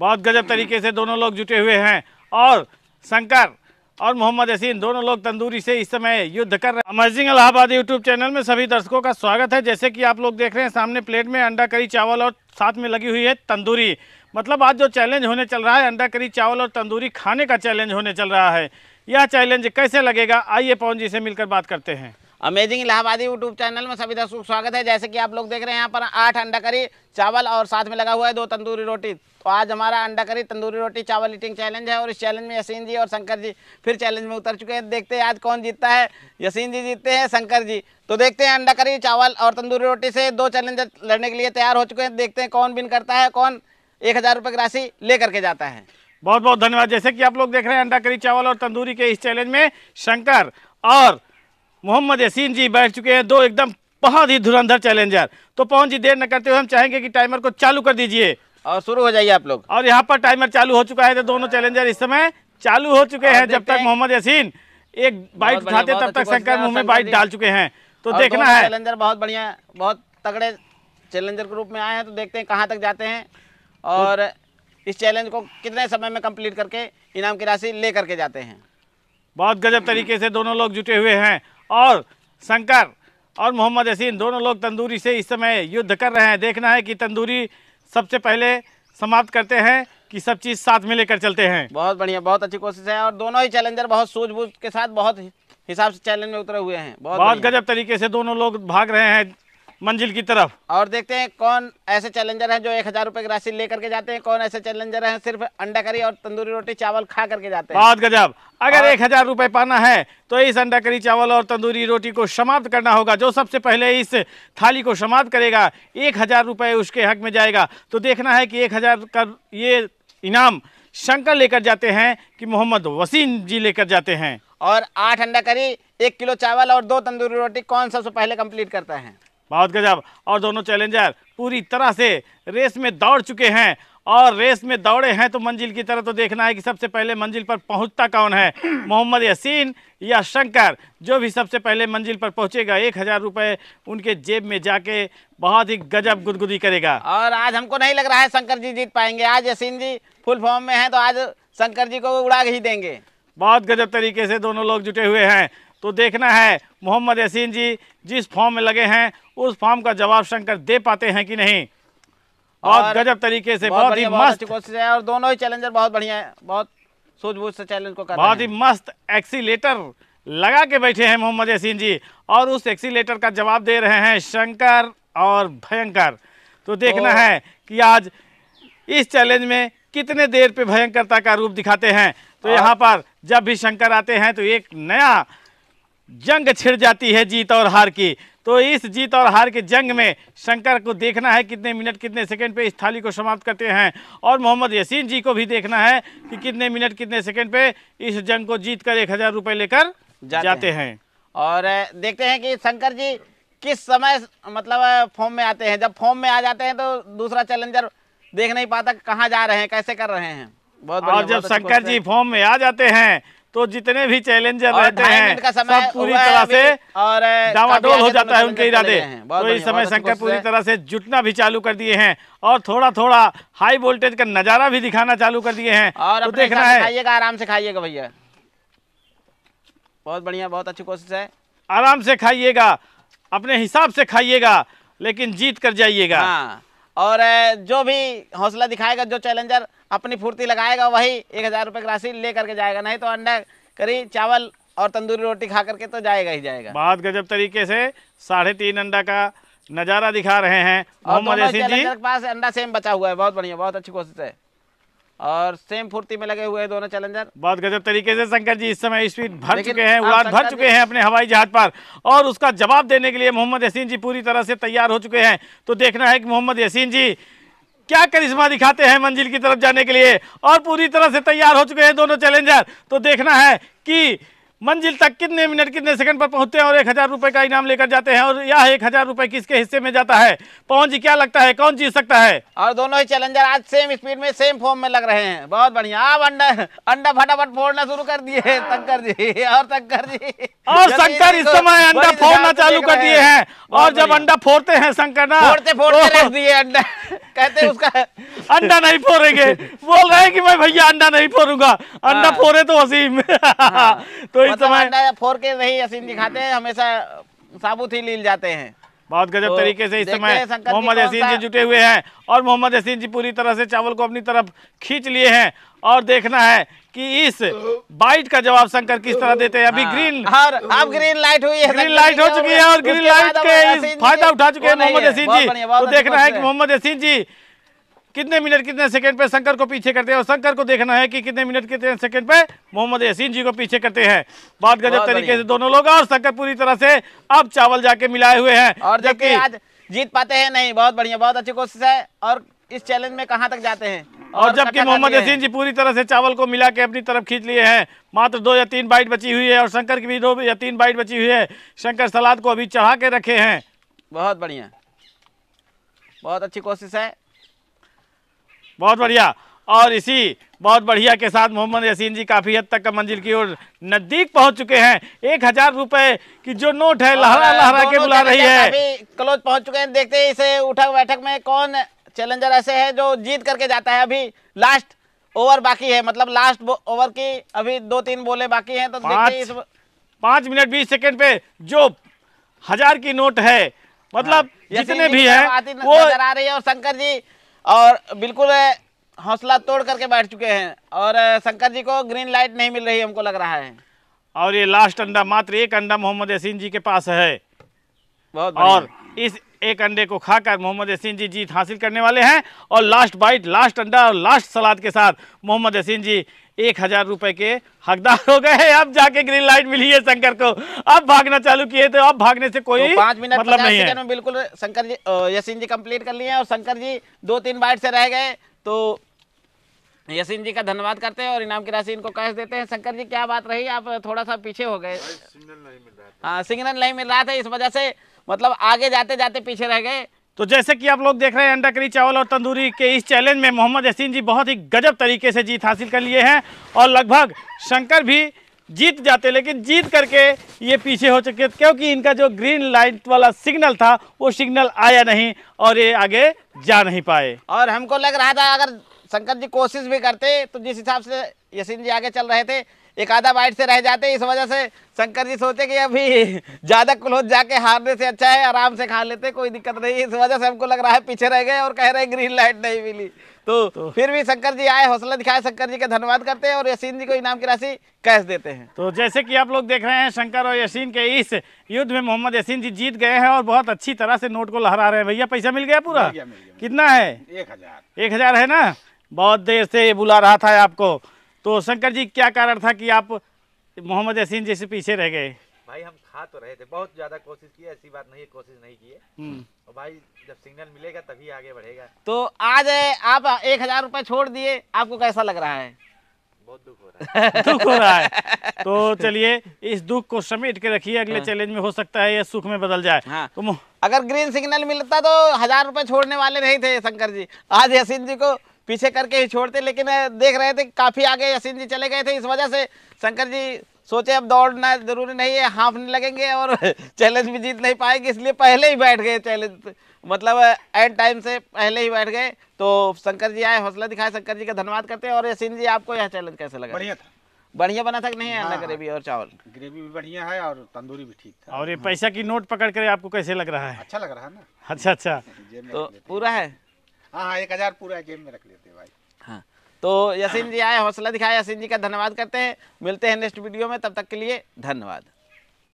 बहुत गजब तरीके से दोनों लोग जुटे हुए हैं और शंकर और मोहम्मद यसीन दोनों लोग तंदूरी से इस समय युद्ध कर रहे हैं अमेजिंग इलाहाबाद यूट्यूब चैनल में सभी दर्शकों का स्वागत है जैसे कि आप लोग देख रहे हैं सामने प्लेट में अंडा करी चावल और साथ में लगी हुई है तंदूरी मतलब आज जो चैलेंज होने चल रहा है अंडा करी चावल और तंदूरी खाने का चैलेंज होने चल रहा है यह चैलेंज कैसे लगेगा आइए पवन जी से मिलकर बात करते हैं अमेजिंग इलाहाबादी यूट्यूब चैनल में सभी दर्शक स्वागत है जैसे कि आप लोग देख रहे हैं यहाँ पर आठ अंडा करी चावल और साथ में लगा हुआ है दो तंदूरी रोटी तो आज हमारा अंडा करी तंदूरी रोटी चावल ईटिंग चैलेंज है और इस चैलेंज में यसीन जी और शंकर जी फिर चैलेंज में उतर चुके हैं देखते हैं आज कौन जीतता है यसीन जी जीतते हैं शंकर जी तो देखते हैं अंडा करी चावल और तंदूरी रोटी से दो चैलेंज लड़ने के लिए तैयार हो चुके हैं देखते हैं कौन बिन करता है कौन एक हज़ार की राशि ले करके जाता है बहुत बहुत धन्यवाद जैसे कि आप लोग देख रहे हैं अंडा करी चावल और तंदूरी के इस चैलेंज में शंकर और मोहम्मद यसीन जी बैठ चुके हैं दो एकदम बहुत ही धुरंधर चैलेंजर तो पवन जी देर न करते हुए हम चाहेंगे कि टाइमर को चालू कर दीजिए और शुरू हो जाइए आप लोग और यहाँ पर टाइमर चालू हो चुका है तो दोनों चैलेंजर इस समय चालू हो चुके हैं जब तक मोहम्मद यसीन एक बाइट उठाते तब तक शंकर मुंह में बाइट डाल चुके हैं तो देखना है चैलेंजर बहुत बढ़िया बहुत तगड़े चैलेंजर के रूप में आए हैं तो देखते हैं कहाँ तक जाते हैं और इस चैलेंज को कितने समय में कम्प्लीट करके इनाम की राशि ले करके जाते हैं बहुत गजब तरीके से दोनों लोग जुटे हुए हैं और शंकर और मोहम्मद यसीन दोनों लोग तंदूरी से इस समय युद्ध कर रहे हैं देखना है कि तंदूरी सबसे पहले समाप्त करते हैं कि सब चीज़ साथ में लेकर चलते हैं बहुत बढ़िया बहुत अच्छी कोशिश है और दोनों ही चैलेंजर बहुत सूझबूझ के साथ बहुत हिसाब से चैलेंज में उतरे हुए हैं बहुत, बहुत गजब तरीके से दोनों लोग भाग रहे हैं मंजिल की तरफ और देखते हैं कौन ऐसे चैलेंजर हैं जो एक हजार रूपए की राशि लेकर के जाते हैं कौन ऐसे चैलेंजर हैं सिर्फ अंडा करी और तंदूरी रोटी चावल खा करके जाते हैं बहुत गजब अगर और... एक हजार रूपए पाना है तो इस अंडा करी चावल और तंदूरी रोटी को समाप्त करना होगा जो सबसे पहले इस थाली को समाप्त करेगा एक हजार रुपये उसके हक में जाएगा तो देखना है कि एक हजार का ये इनाम शंकर लेकर जाते हैं कि मोहम्मद वसीम जी लेकर जाते हैं और आठ अंडा करी एक किलो चावल और दो तंदूरी रोटी कौन सबसे पहले कंप्लीट करता है बहुत गजब और दोनों चैलेंजर पूरी तरह से रेस में दौड़ चुके हैं और रेस में दौड़े हैं तो मंजिल की तरह तो देखना है कि सबसे पहले मंजिल पर पहुंचता कौन है मोहम्मद यासीन या शंकर जो भी सबसे पहले मंजिल पर पहुंचेगा एक हज़ार रुपये उनके जेब में जाके बहुत ही गजब गुदगुदी करेगा और आज हमको नहीं लग रहा है शंकर जी जीत पाएंगे आज यासीन जी फुल फॉर्म में हैं तो आज शंकर जी को उड़ा ही देंगे बहुत गजब तरीके से दोनों लोग जुटे हुए हैं तो देखना है मोहम्मद यसीन जी जिस फॉर्म में लगे हैं उस फॉर्म का जवाब शंकर दे पाते हैं कि नहीं और गजब तरीके से बहुत, ही मस्त कोशिश है और दोनों ही चैलेंजर बहुत बढ़िया है बहुत सूझबूझ से चैलेंज को कर बहुत ही मस्त एक्सीटर लगा के बैठे हैं मोहम्मद यसीन जी और उस एक्सीटर का जवाब दे रहे हैं शंकर और भयंकर तो देखना तो है कि आज इस चैलेंज में कितने देर पे भयंकरता का रूप दिखाते हैं तो यहाँ पर जब भी शंकर आते हैं तो एक नया जंग छिड़ जाती है जीत और हार की तो इस जीत और हार के जंग में शंकर को देखना है कितने मिनट कितने सेकंड पे इस थाली को समाप्त करते हैं और मोहम्मद यसीन जी को भी देखना है कि कितने मिनट कितने सेकंड पे इस जंग को जीत कर एक हज़ार रुपये लेकर जाते, जाते हैं।, हैं और देखते हैं कि शंकर जी किस समय मतलब फॉर्म में आते हैं जब फॉर्म में आ जाते हैं तो दूसरा चैलेंजर देख नहीं पाता कहाँ जा रहे हैं कैसे कर रहे हैं बहुत और जब शंकर जी फॉर्म में आ जाते हैं तो जितने भी चैलेंजर रहते हैं सब पूरी तरह से और डावाडोल हो जाता है उनके इरादे तो इस समय शंकर पूरी तरह से जुटना भी चालू कर दिए हैं और थोड़ा थोड़ा हाई वोल्टेज का नजारा भी दिखाना चालू कर दिए हैं और तो देखना है खाइएगा आराम से खाइएगा भैया बहुत बढ़िया बहुत अच्छी कोशिश है आराम से खाइएगा अपने हिसाब से खाइएगा लेकिन जीत कर जाइएगा हाँ। और जो भी हौसला दिखाएगा जो चैलेंजर अपनी फुर्ती लगाएगा वही एक हज़ार रुपये की राशि ले करके जाएगा नहीं तो अंडा करी चावल और तंदूरी रोटी खा करके तो जाएगा ही जाएगा बहुत गजब तरीके से साढ़े तीन अंडा का नज़ारा दिखा रहे हैं मोहम्मद जी के पास अंडा सेम बचा हुआ है बहुत बढ़िया बहुत अच्छी कोशिश है और सेम फुर्ती में लगे हुए हैं दोनों चैलेंजर बहुत गजब तरीके से शंकर जी इस समय स्पीड भर चुके हैं उड़ान भर चुके हैं अपने हवाई जहाज पर और उसका जवाब देने के लिए मोहम्मद यसीन जी पूरी तरह से तैयार हो चुके हैं तो देखना है कि मोहम्मद यसीन जी क्या करिश्मा दिखाते हैं मंजिल की तरफ जाने के लिए और पूरी तरह से तैयार हो चुके हैं दोनों चैलेंजर तो देखना है कि मंजिल तक कितने मिनट कितने सेकंड पर पहुंचते हैं और एक हज़ार रुपये का इनाम लेकर जाते हैं और यह एक हज़ार रुपये किसके हिस्से में जाता है पहुंच क्या लगता है कौन जीत सकता है और दोनों ही चैलेंजर आज सेम स्पीड में सेम फॉर्म में लग रहे हैं बहुत बढ़िया आप अंडा अंडा फटाफट फोड़ना शुरू कर दिए तक कर और तक कर और शंकर इस समय अंडा फोड़ना चालू कर दिए हैं और जब अंडा फोड़ते हैं शंकर ना फोड़ते फोड़ते रख दिए अंडा कहते हैं उसका अंडा नहीं फोड़ेंगे बोल रहे हैं कि मैं भैया अंडा नहीं फोड़ूंगा अंडा हाँ। फोड़े तो असीम हाँ। तो इस मतलब समय अंडा फोड़ के नहीं असीम दिखाते हैं हमेशा साबुत ही लील जाते हैं बहुत गजब तो तरीके से इस समय मोहम्मद यसीन जी जुटे हुए हैं और मोहम्मद यसीन जी पूरी तरह से चावल को अपनी तरफ खींच लिए हैं और देखना है कि इस बाइट का जवाब शंकर किस तरह देते हैं अभी हाँ। ग्रीन और अब ग्रीन लाइट हुई है ग्रीन लाइट हो चुकी है और ग्रीन लाइट के फायदा उठा चुके हैं तो मोहम्मद यसीन जी तो देखना है की मोहम्मद यसीन जी कितने मिनट कितने सेकंड पे शंकर को पीछे करते हैं और शंकर को देखना है कि कितने मिनट कितने सेकंड पे मोहम्मद यसीन जी को पीछे करते हैं बहुत गजब तरीके से दोनों लोग और शंकर पूरी तरह से अब चावल जाके मिलाए हुए हैं और जबकि आज जीत पाते हैं नहीं बहुत बढ़िया बहुत अच्छी कोशिश है और इस चैलेंज में कहाँ तक जाते हैं और, और जबकि मोहम्मद यसीन जी पूरी तरह से चावल को मिला के अपनी तरफ खींच लिए हैं मात्र दो या तीन बाइट बची हुई है और शंकर की भी दो या तीन बाइट बची हुई है शंकर सलाद को अभी चढ़ा के रखे हैं बहुत बढ़िया बहुत अच्छी कोशिश है बहुत बढ़िया और इसी बहुत बढ़िया के साथ मोहम्मद यसीन जी काफ़ी हद तक का मंजिल की ओर नज़दीक पहुंच चुके हैं एक हजार रुपये की जो नोट है लहरा लहरा के बुला रही है क्लोज पहुंच चुके हैं देखते हैं इसे उठक बैठक में कौन चैलेंजर ऐसे है जो जीत करके जाता है अभी लास्ट ओवर बाकी है मतलब लास्ट ओवर की अभी दो तीन बोले बाकी हैं तो पाँच, पाँच मिनट बीस सेकेंड पे जो हजार की नोट है मतलब हाँ, जितने भी है वो आ रही है और शंकर जी और बिल्कुल हौसला तोड़ करके बैठ चुके हैं और शंकर जी को ग्रीन लाइट नहीं मिल रही हमको लग रहा है और ये लास्ट अंडा मात्र एक अंडा मोहम्मद यसीन जी के पास है बहुत और इस एक अंडे को खाकर मोहम्मद यसीन जी जीत हासिल करने वाले हैं और लास्ट बाइट लास्ट अंडा और लास्ट सलाद के साथ मोहम्मद यसीन जी एक हजार रुपए के हकदार हो गए अब जाके ग्रीन लाइट मिली है शंकर को अब भागना चालू किए तो अब भागने से कोई तो पांच मिनट मतलब नहीं है बिल्कुल शंकर जी यसीन जी कंप्लीट कर लिए और शंकर जी दो तीन बाइट से रह गए तो यसीन जी का धन्यवाद करते हैं और इनाम की राशि इनको कैश देते हैं शंकर जी क्या बात रही आप थोड़ा सा पीछे हो गए सिग्नल हाँ, नहीं मिल रहा था इस वजह से मतलब आगे जाते जाते पीछे रह गए तो जैसे कि आप लोग देख रहे हैं अंडा करी चावल और तंदूरी के इस चैलेंज में मोहम्मद यसीन जी बहुत ही गजब तरीके से जीत हासिल कर लिए हैं और लगभग शंकर भी जीत जाते लेकिन जीत करके ये पीछे हो चुके क्योंकि इनका जो ग्रीन लाइट वाला सिग्नल था वो सिग्नल आया नहीं और ये आगे जा नहीं पाए और हमको लग रहा था अगर शंकर जी कोशिश भी करते तो जिस हिसाब से यसीन जी आगे चल रहे थे एक आधा बाइट से रह जाते इस वजह से शंकर जी सोचे कि अभी ज़्यादा क्लोथ जाके हारने से अच्छा है आराम से खा लेते कोई दिक्कत नहीं इस वजह से हमको लग रहा है पीछे रह गए और कह रहे ग्रीन लाइट नहीं मिली तो, तो फिर भी शंकर जी आए हौसला दिखाए शंकर जी का धन्यवाद करते हैं और यसीन जी को इनाम की राशि कैश देते हैं तो जैसे कि आप लोग देख रहे हैं शंकर और यसीन के इस युद्ध में मोहम्मद यसीन जी जीत गए हैं और बहुत अच्छी तरह से नोट को लहरा रहे हैं भैया पैसा मिल गया पूरा मिल गया, मिल गया, कितना है एक हजार एक हजार है ना बहुत देर से बुला रहा था आपको तो शंकर जी क्या कारण था कि आप मोहम्मद यसीन जैसे पीछे रह गए भाई हम खा तो रहे थे बहुत ज्यादा कोशिश की ऐसी बात नहीं है कोशिश नहीं की हम्म। और भाई जब सिग्नल मिलेगा तभी आगे बढ़ेगा तो आज आप एक हजार रूपए छोड़ दिए आपको कैसा लग रहा है बहुत दुख हो रहा है दुख हो रहा है तो चलिए इस दुख को समेट के रखिए अगले हाँ। चैलेंज में हो सकता है या सुख में बदल जाए हाँ। तो अगर ग्रीन सिग्नल मिलता तो हजार रुपए छोड़ने वाले नहीं थे शंकर जी आज यसीन जी को पीछे करके ही छोड़ते लेकिन देख रहे थे काफ़ी आगे यसीन जी चले गए थे इस वजह से शंकर जी सोचे अब दौड़ना जरूरी नहीं है हाँफने लगेंगे और चैलेंज भी जीत नहीं पाएंगे इसलिए पहले ही बैठ गए चैलेंज मतलब एंड टाइम से पहले ही बैठ गए तो शंकर जी आए हौसला दिखाए शंकर जी का धन्यवाद करते हैं और यसीन जी आपको यह चैलेंज कैसे लगा बढ़िया था बढ़िया बना था कि नहीं अंडा ग्रेवी हाँ। और चावल ग्रेवी भी बढ़िया है और तंदूरी भी ठीक था और ये पैसा की नोट पकड़ कर आपको कैसे लग रहा है अच्छा लग रहा है ना अच्छा अच्छा तो पूरा है हाँ हाँ एक हजार पूरा जेब में रख लेते भाई हाँ तो यसीन जी आए हौसला दिखाए यसीन जी का धन्यवाद करते हैं मिलते हैं नेक्स्ट वीडियो में तब तक के लिए धन्यवाद